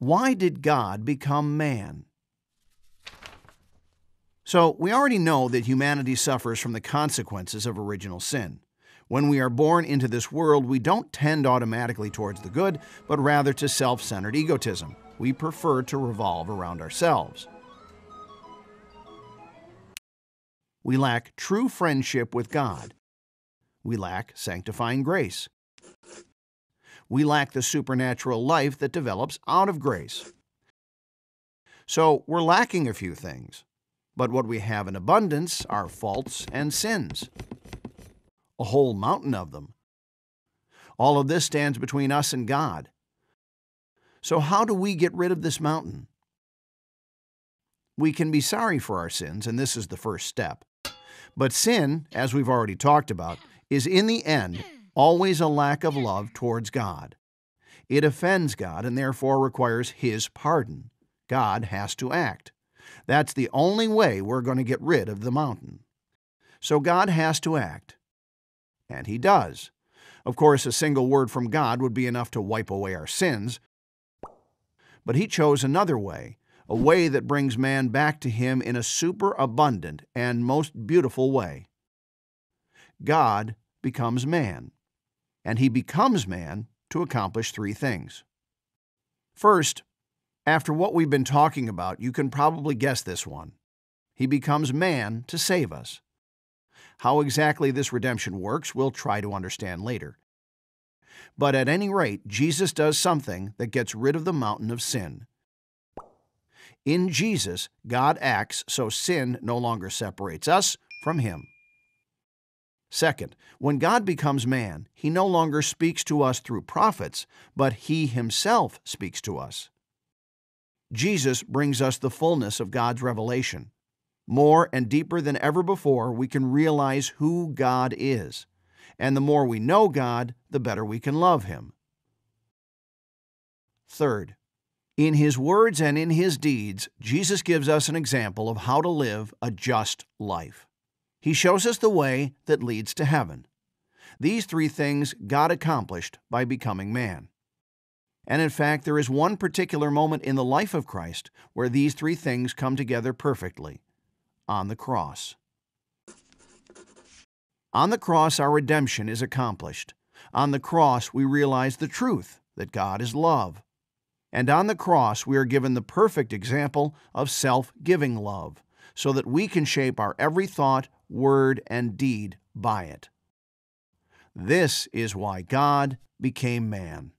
Why did God become man? So, we already know that humanity suffers from the consequences of original sin. When we are born into this world, we don't tend automatically towards the good, but rather to self centered egotism. We prefer to revolve around ourselves. we lack true friendship with God. We lack sanctifying grace. We lack the supernatural life that develops out of grace. So we're lacking a few things, but what we have in abundance are faults and sins, a whole mountain of them. All of this stands between us and God. So, how do we get rid of this mountain? We can be sorry for our sins, and this is the first step. But sin, as we've already talked about, is in the end always a lack of love towards God. It offends God and therefore requires His pardon. God has to act. That's the only way we're going to get rid of the mountain. So God has to act. And He does. Of course, a single word from God would be enough to wipe away our sins. But He chose another way a way that brings man back to him in a superabundant and most beautiful way. God becomes man, and he becomes man to accomplish three things. First, after what we've been talking about, you can probably guess this one. He becomes man to save us. How exactly this redemption works, we'll try to understand later. But at any rate, Jesus does something that gets rid of the mountain of sin in Jesus, God acts so sin no longer separates us from Him. Second, when God becomes man, He no longer speaks to us through prophets, but He Himself speaks to us. Jesus brings us the fullness of God's revelation. More and deeper than ever before, we can realize who God is. And the more we know God, the better we can love Him. Third, in his words and in his deeds, Jesus gives us an example of how to live a just life. He shows us the way that leads to heaven. These three things God accomplished by becoming man. And in fact, there is one particular moment in the life of Christ where these three things come together perfectly on the cross. On the cross, our redemption is accomplished. On the cross, we realize the truth that God is love, and on the cross, we are given the perfect example of self giving love, so that we can shape our every thought, word, and deed by it. This is why God became man.